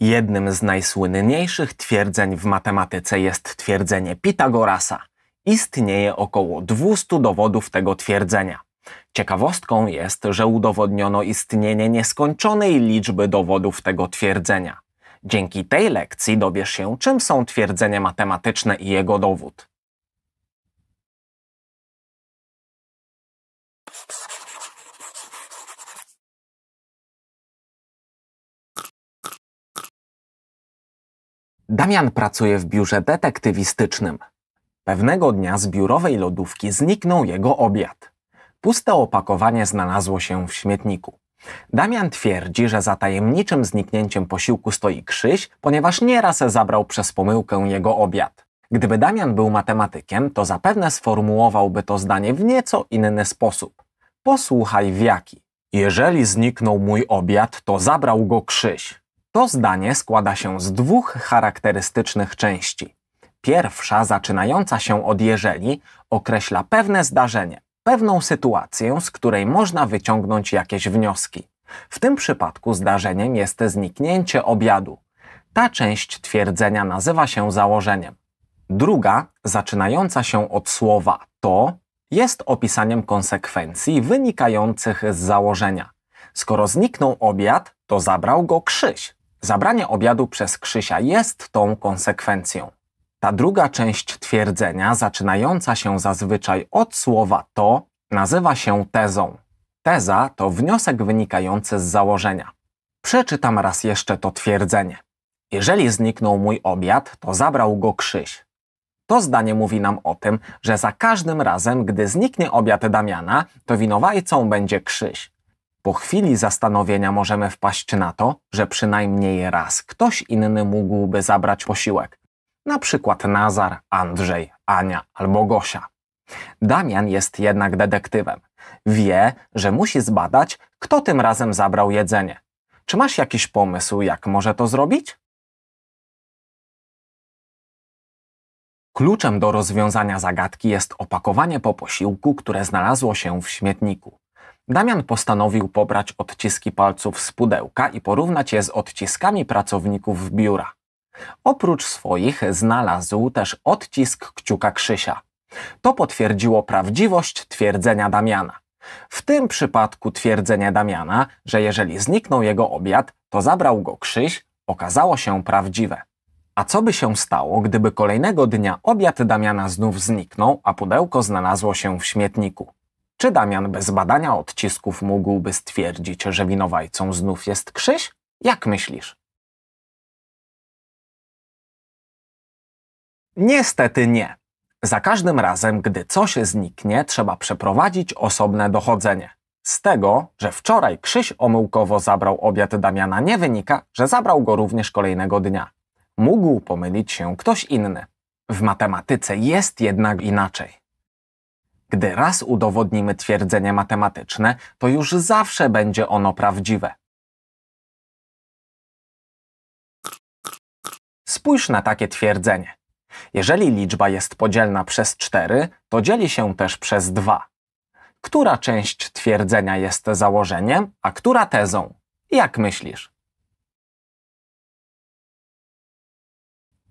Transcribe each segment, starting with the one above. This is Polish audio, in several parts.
Jednym z najsłynniejszych twierdzeń w matematyce jest twierdzenie Pitagorasa. Istnieje około 200 dowodów tego twierdzenia. Ciekawostką jest, że udowodniono istnienie nieskończonej liczby dowodów tego twierdzenia. Dzięki tej lekcji dowiesz się, czym są twierdzenie matematyczne i jego dowód. Damian pracuje w biurze detektywistycznym. Pewnego dnia z biurowej lodówki zniknął jego obiad. Puste opakowanie znalazło się w śmietniku. Damian twierdzi, że za tajemniczym zniknięciem posiłku stoi Krzyś, ponieważ nieraz zabrał przez pomyłkę jego obiad. Gdyby Damian był matematykiem, to zapewne sformułowałby to zdanie w nieco inny sposób. Posłuchaj w jaki. Jeżeli zniknął mój obiad, to zabrał go Krzyś. To zdanie składa się z dwóch charakterystycznych części. Pierwsza, zaczynająca się od jeżeli, określa pewne zdarzenie, pewną sytuację, z której można wyciągnąć jakieś wnioski. W tym przypadku zdarzeniem jest zniknięcie obiadu. Ta część twierdzenia nazywa się założeniem. Druga, zaczynająca się od słowa to, jest opisaniem konsekwencji wynikających z założenia. Skoro zniknął obiad, to zabrał go Krzyś. Zabranie obiadu przez Krzysia jest tą konsekwencją. Ta druga część twierdzenia, zaczynająca się zazwyczaj od słowa to, nazywa się tezą. Teza to wniosek wynikający z założenia. Przeczytam raz jeszcze to twierdzenie. Jeżeli zniknął mój obiad, to zabrał go Krzyś. To zdanie mówi nam o tym, że za każdym razem, gdy zniknie obiad Damiana, to winowajcą będzie Krzyś. Po chwili zastanowienia możemy wpaść na to, że przynajmniej raz ktoś inny mógłby zabrać posiłek. Na przykład Nazar, Andrzej, Ania albo Gosia. Damian jest jednak detektywem. Wie, że musi zbadać, kto tym razem zabrał jedzenie. Czy masz jakiś pomysł, jak może to zrobić? Kluczem do rozwiązania zagadki jest opakowanie po posiłku, które znalazło się w śmietniku. Damian postanowił pobrać odciski palców z pudełka i porównać je z odciskami pracowników biura. Oprócz swoich znalazł też odcisk kciuka Krzysia. To potwierdziło prawdziwość twierdzenia Damiana. W tym przypadku twierdzenie Damiana, że jeżeli zniknął jego obiad, to zabrał go Krzyś, okazało się prawdziwe. A co by się stało, gdyby kolejnego dnia obiad Damiana znów zniknął, a pudełko znalazło się w śmietniku? Czy Damian bez badania odcisków mógłby stwierdzić, że winowajcą znów jest Krzyś? Jak myślisz? Niestety nie. Za każdym razem, gdy coś zniknie, trzeba przeprowadzić osobne dochodzenie. Z tego, że wczoraj Krzyś omyłkowo zabrał obiad Damiana, nie wynika, że zabrał go również kolejnego dnia. Mógł pomylić się ktoś inny. W matematyce jest jednak inaczej. Gdy raz udowodnimy twierdzenie matematyczne, to już zawsze będzie ono prawdziwe. Spójrz na takie twierdzenie. Jeżeli liczba jest podzielna przez 4, to dzieli się też przez 2. Która część twierdzenia jest założeniem, a która tezą? Jak myślisz?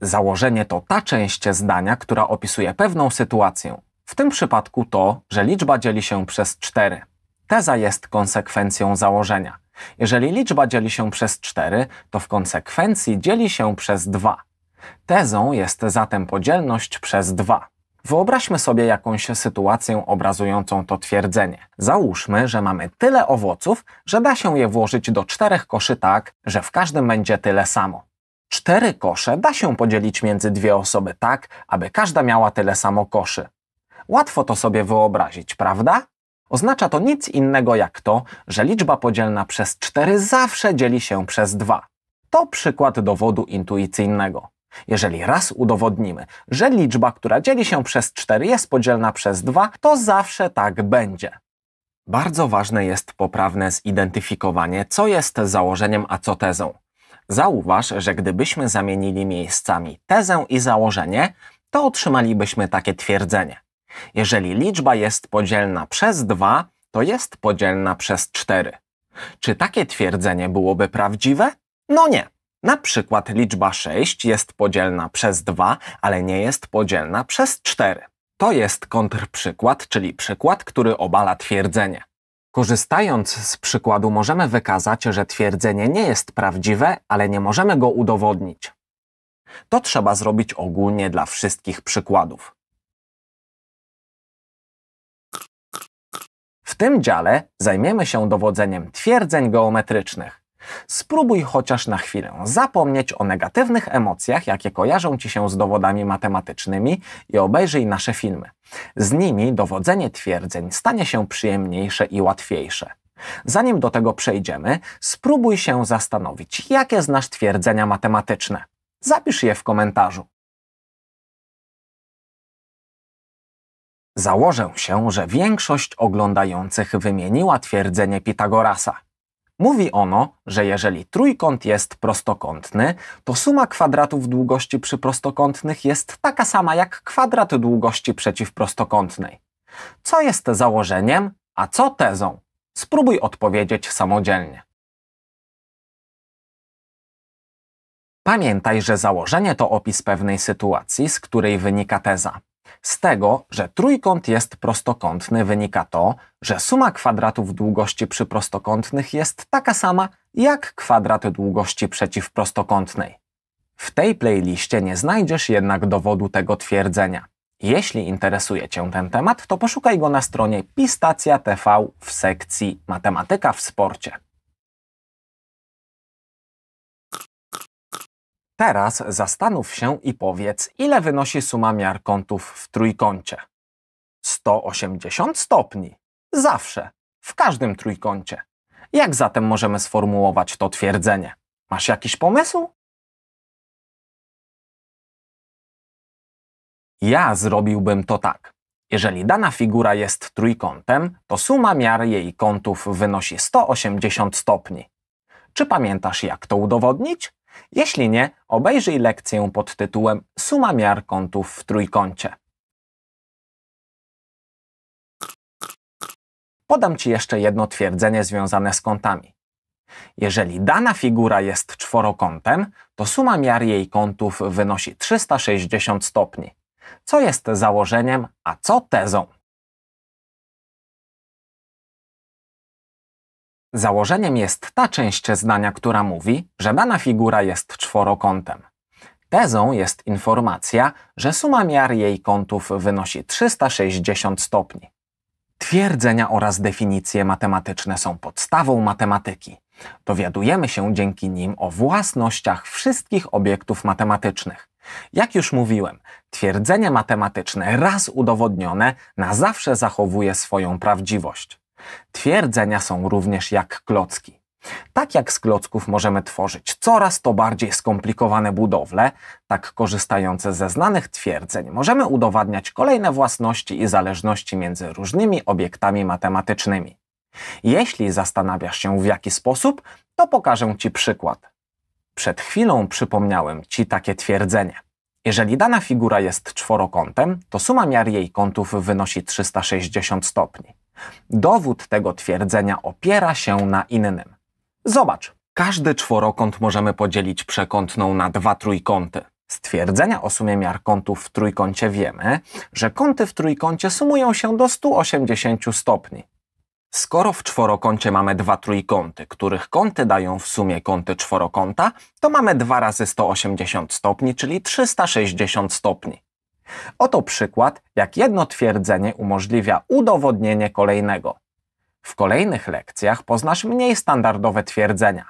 Założenie to ta część zdania, która opisuje pewną sytuację. W tym przypadku to, że liczba dzieli się przez 4. Teza jest konsekwencją założenia. Jeżeli liczba dzieli się przez 4, to w konsekwencji dzieli się przez 2. Tezą jest zatem podzielność przez 2. Wyobraźmy sobie jakąś sytuację obrazującą to twierdzenie. Załóżmy, że mamy tyle owoców, że da się je włożyć do czterech koszy tak, że w każdym będzie tyle samo. Cztery kosze da się podzielić między dwie osoby tak, aby każda miała tyle samo koszy. Łatwo to sobie wyobrazić, prawda? Oznacza to nic innego jak to, że liczba podzielna przez 4 zawsze dzieli się przez 2. To przykład dowodu intuicyjnego. Jeżeli raz udowodnimy, że liczba, która dzieli się przez 4 jest podzielna przez 2, to zawsze tak będzie. Bardzo ważne jest poprawne zidentyfikowanie, co jest założeniem, a co tezą. Zauważ, że gdybyśmy zamienili miejscami tezę i założenie, to otrzymalibyśmy takie twierdzenie. Jeżeli liczba jest podzielna przez 2, to jest podzielna przez 4. Czy takie twierdzenie byłoby prawdziwe? No nie. Na przykład liczba 6 jest podzielna przez 2, ale nie jest podzielna przez 4. To jest kontrprzykład, czyli przykład, który obala twierdzenie. Korzystając z przykładu możemy wykazać, że twierdzenie nie jest prawdziwe, ale nie możemy go udowodnić. To trzeba zrobić ogólnie dla wszystkich przykładów. tym dziale zajmiemy się dowodzeniem twierdzeń geometrycznych. Spróbuj chociaż na chwilę zapomnieć o negatywnych emocjach, jakie kojarzą ci się z dowodami matematycznymi i obejrzyj nasze filmy. Z nimi dowodzenie twierdzeń stanie się przyjemniejsze i łatwiejsze. Zanim do tego przejdziemy, spróbuj się zastanowić, jakie znasz twierdzenia matematyczne. Zapisz je w komentarzu. Założę się, że większość oglądających wymieniła twierdzenie Pitagorasa. Mówi ono, że jeżeli trójkąt jest prostokątny, to suma kwadratów długości przyprostokątnych jest taka sama jak kwadrat długości przeciwprostokątnej. Co jest założeniem, a co tezą? Spróbuj odpowiedzieć samodzielnie. Pamiętaj, że założenie to opis pewnej sytuacji, z której wynika teza. Z tego, że trójkąt jest prostokątny, wynika to, że suma kwadratów długości przyprostokątnych jest taka sama jak kwadrat długości przeciwprostokątnej. W tej playliście nie znajdziesz jednak dowodu tego twierdzenia. Jeśli interesuje Cię ten temat, to poszukaj go na stronie Pistacja TV w sekcji Matematyka w sporcie. Teraz zastanów się i powiedz, ile wynosi suma miar kątów w trójkącie. 180 stopni. Zawsze. W każdym trójkącie. Jak zatem możemy sformułować to twierdzenie? Masz jakiś pomysł? Ja zrobiłbym to tak. Jeżeli dana figura jest trójkątem, to suma miar jej kątów wynosi 180 stopni. Czy pamiętasz, jak to udowodnić? Jeśli nie, obejrzyj lekcję pod tytułem Suma miar kątów w trójkącie. Podam Ci jeszcze jedno twierdzenie związane z kątami. Jeżeli dana figura jest czworokątem, to suma miar jej kątów wynosi 360 stopni, co jest założeniem, a co tezą. Założeniem jest ta część zdania, która mówi, że dana figura jest czworokątem. Tezą jest informacja, że suma miar jej kątów wynosi 360 stopni. Twierdzenia oraz definicje matematyczne są podstawą matematyki. Dowiadujemy się dzięki nim o własnościach wszystkich obiektów matematycznych. Jak już mówiłem, twierdzenie matematyczne raz udowodnione na zawsze zachowuje swoją prawdziwość. Twierdzenia są również jak klocki. Tak jak z klocków możemy tworzyć coraz to bardziej skomplikowane budowle, tak korzystające ze znanych twierdzeń możemy udowadniać kolejne własności i zależności między różnymi obiektami matematycznymi. Jeśli zastanawiasz się w jaki sposób, to pokażę Ci przykład. Przed chwilą przypomniałem Ci takie twierdzenie. Jeżeli dana figura jest czworokątem, to suma miar jej kątów wynosi 360 stopni. Dowód tego twierdzenia opiera się na innym. Zobacz, każdy czworokąt możemy podzielić przekątną na dwa trójkąty. Z twierdzenia o sumie miar kątów w trójkącie wiemy, że kąty w trójkącie sumują się do 180 stopni. Skoro w czworokącie mamy dwa trójkąty, których kąty dają w sumie kąty czworokąta, to mamy 2 razy 180 stopni, czyli 360 stopni. Oto przykład, jak jedno twierdzenie umożliwia udowodnienie kolejnego. W kolejnych lekcjach poznasz mniej standardowe twierdzenia.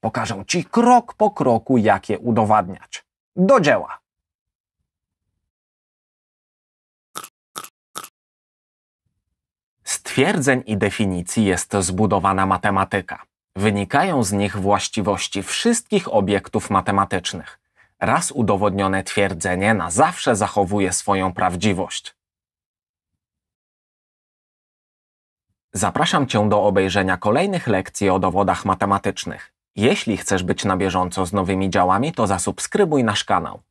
Pokażę Ci krok po kroku, jak je udowadniać. Do dzieła! Z twierdzeń i definicji jest zbudowana matematyka. Wynikają z nich właściwości wszystkich obiektów matematycznych raz udowodnione twierdzenie na zawsze zachowuje swoją prawdziwość. Zapraszam Cię do obejrzenia kolejnych lekcji o dowodach matematycznych. Jeśli chcesz być na bieżąco z nowymi działami, to zasubskrybuj nasz kanał.